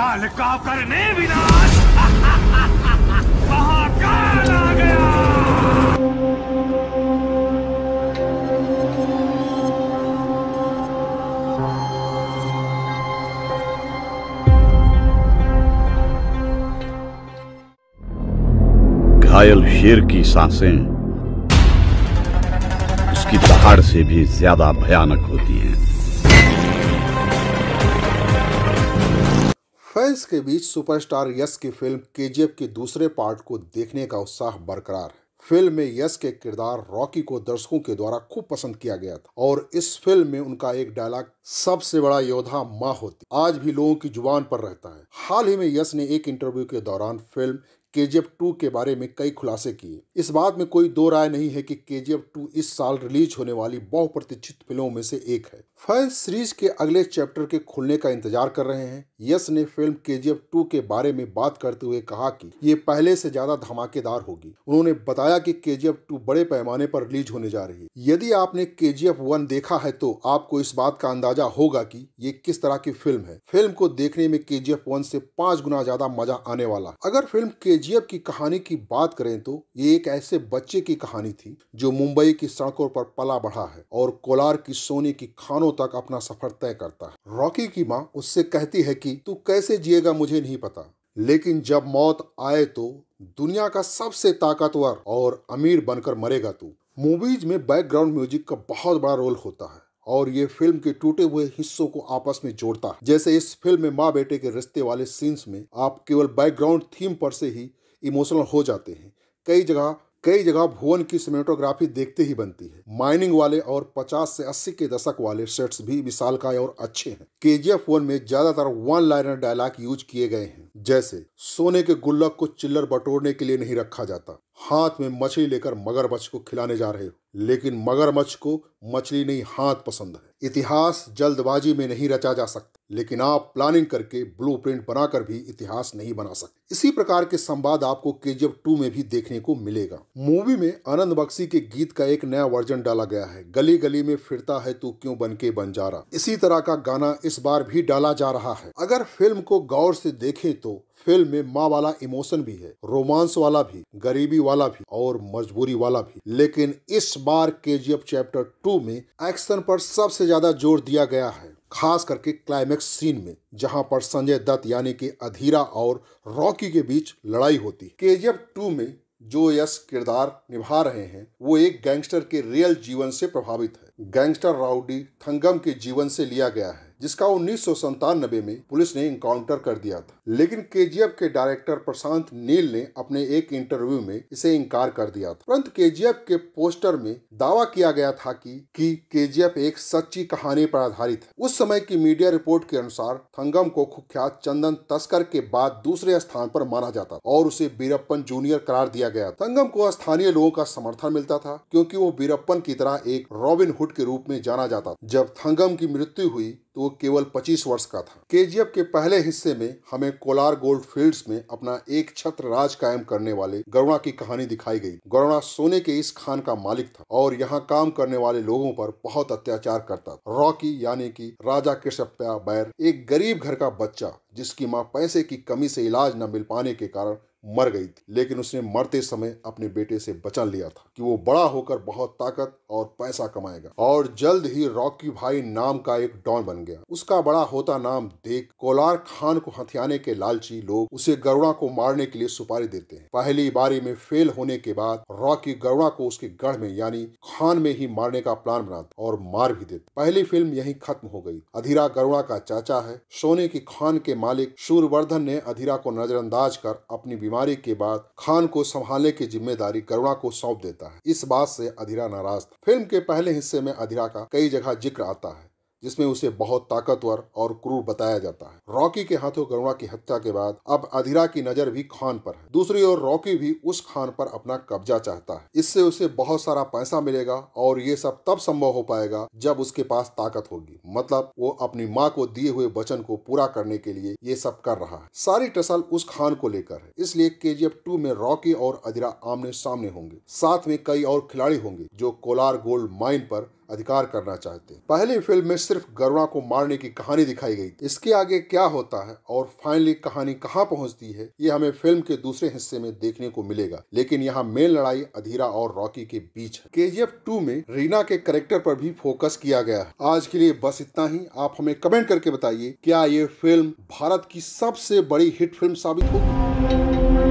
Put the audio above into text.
काल का करने विनाश आ गया घायल शेर की सांसें उसकी दहाड़ से भी ज्यादा भयानक होती हैं। फैंस के बीच सुपरस्टार यश की फिल्म केजीएफ के दूसरे पार्ट को देखने का उत्साह बरकरार है फिल्म में यश के किरदार रॉकी को दर्शकों के द्वारा खूब पसंद किया गया था और इस फिल्म में उनका एक डायलॉग सबसे बड़ा योद्धा माँ होती आज भी लोगों की जुबान पर रहता है हाल ही में यश ने एक इंटरव्यू के दौरान फिल्म के जी टू के बारे में कई खुलासे किए इस बात में कोई दो राय नहीं है कि के जी टू इस साल रिलीज होने वाली बहुप्रतीक्षित फिल्मों में से एक है फैंस सीरीज के अगले चैप्टर के खुलने का इंतजार कर रहे हैं यश ने फिल्म के जी टू के बारे में बात करते हुए कहा कि ये पहले से ज्यादा धमाकेदार होगी उन्होंने बताया कि के जी टू बड़े पैमाने पर रिलीज होने जा रही है यदि आपने के जी वन देखा है तो आपको इस बात का अंदाजा होगा कि ये किस तरह की फिल्म है फिल्म को देखने में के जी वन से पांच गुना ज्यादा मजा आने वाला अगर फिल्म के के की कहानी की बात करें तो ये एक ऐसे बच्चे की कहानी थी जो मुंबई की सड़कों पर पला बढ़ा है और कोलार की सोने की खानों तक अपना सफर तय करता है रॉकी की माँ उससे कहती है कि तू कैसे जिएगा मुझे नहीं पता लेकिन जब मौत आए तो दुनिया का सबसे ताकतवर और अमीर बनकर मरेगा तू मूवीज में बैकग्राउंड म्यूजिक का बहुत बड़ा रोल होता है और ये फिल्म के टूटे हुए हिस्सों को आपस में जोड़ता है जैसे इस फिल्म में माँ बेटे के रिश्ते वाले सीन्स में आप केवल बैकग्राउंड थीम पर से ही इमोशनल हो जाते हैं कई जगह कई जगह भुवन की सिनेटोग्राफी देखते ही बनती है माइनिंग वाले और 50 से 80 के दशक वाले सेट्स भी विशालकाय और अच्छे हैं के जी एफ वन में ज्यादातर वन लाइनर डायलॉग यूज किए गए हैं जैसे सोने के गुल्लक को चिल्लर बटोरने के लिए नहीं रखा जाता हाथ में मछली लेकर मगरमच्छ को खिलाने जा रहे हो लेकिन मगरमच्छ को मछली नहीं हाथ पसंद है इतिहास जल्दबाजी में नहीं रचा जा सकता लेकिन आप प्लानिंग करके प्रिंट बनाकर भी इतिहास नहीं बना सकते इसी प्रकार के संवाद आपको के जी टू में भी देखने को मिलेगा मूवी में आनंद बक्सी के गीत का एक नया वर्जन डाला गया है गली गली में फिरता है तू क्यों बन के रहा इसी तरह का गाना इस बार भी डाला जा रहा है अगर फिल्म को गौर से देखे तो दोस्तों फिल्म में माँ वाला इमोशन भी है रोमांस वाला भी गरीबी वाला भी और मजबूरी वाला भी लेकिन इस बार के चैप्टर टू में एक्शन पर सबसे ज्यादा जोर दिया गया है खास करके क्लाइमेक्स सीन में जहां पर संजय दत्त यानी कि अधीरा और रॉकी के बीच लड़ाई होती है केजीएफ टू में जो यश किरदार निभा रहे हैं वो एक गैंगस्टर के रियल जीवन से प्रभावित है गैंगस्टर राउडी थंगम के जीवन से लिया गया है जिसका उन्नीस सौ में पुलिस ने इंकाउंटर कर दिया था लेकिन केजीएफ के डायरेक्टर प्रशांत नील ने अपने एक इंटरव्यू में इसे इनकार कर दिया था परंतु केजीएफ के पोस्टर में दावा किया गया था कि कि केजीएफ एक सच्ची कहानी पर आधारित है उस समय की मीडिया रिपोर्ट के अनुसार थंगम को कुख्यात चंदन तस्कर के बाद दूसरे स्थान पर माना जाता और उसे बीरप्पन जूनियर करार दिया गया थंगम को स्थानीय लोगों का समर्थन मिलता था क्योंकि वो बीरप्पन की तरह एक रॉबिन हुड के रूप में जाना जाता जब थंगम की मृत्यु हुई तो वो केवल 25 वर्ष का था केजीएफ के पहले हिस्से में हमें कोलार गोल्ड फील्ड्स में अपना एक छत्र राज कायम करने वाले गरुणा की कहानी दिखाई गई गरुणा सोने के इस खान का मालिक था और यहाँ काम करने वाले लोगों पर बहुत अत्याचार करता था रॉकी यानी कि राजा कृष्णप्या बैर एक गरीब घर का बच्चा जिसकी माँ पैसे की कमी से इलाज न मिल पाने के कारण मर गई थी लेकिन उसने मरते समय अपने बेटे से बचा लिया था कि वो बड़ा होकर बहुत ताकत और पैसा कमाएगा और जल्द ही रॉकी भाई नाम का एक डॉन बन बन गया उसका बड़ा होता नाम देख कोलार खान को हथियाने के लालची लोग उसे गरुड़ा को मारने के लिए सुपारी देते हैं पहली बारी में फेल होने के बाद रॉकी गरुड़ा को उसके गढ़ में यानी खान में ही मारने का प्लान बनाता और मार भी देता पहली फिल्म यही खत्म हो गई अधीरा गरुड़ा का चाचा है सोने की खान के मालिक सूर्यवर्धन ने अधीरा को नजरअंदाज कर अपनी बीमारी के बाद खान को संभालने की जिम्मेदारी गरुड़ा को सौंप देता है इस बात से अधीरा नाराज था फिल्म के पहले हिस्से में अधीरा का कई जगह जिक्र आता है जिसमें उसे बहुत ताकतवर और क्रूर बताया जाता है रॉकी के हाथों गरुणा की हत्या के बाद अब अधीरा की नजर भी खान पर है दूसरी ओर रॉकी भी उस खान पर अपना कब्जा चाहता है इससे उसे बहुत सारा पैसा मिलेगा और ये सब तब संभव हो पाएगा जब उसके पास ताकत होगी मतलब वो अपनी माँ को दिए हुए वचन को पूरा करने के लिए ये सब कर रहा है सारी टसल उस खान को लेकर है इसलिए के जी टू में रॉकी और अधीरा आमने सामने होंगे साथ में कई और खिलाड़ी होंगे जो कोलार गोल्ड माइन पर अधिकार करना चाहते हैं पहली फिल्म में सिर्फ गरुणा को मारने की कहानी दिखाई गई इसके आगे क्या होता है और फाइनली कहानी कहाँ पहुंचती है ये हमें फिल्म के दूसरे हिस्से में देखने को मिलेगा लेकिन यहाँ मेन लड़ाई अधीरा और रॉकी के बीच है के जी एफ टू में रीना के करेक्टर पर भी फोकस किया गया है आज के लिए बस इतना ही आप हमें कमेंट करके बताइए क्या ये फिल्म भारत की सबसे बड़ी हिट फिल्म साबित होगी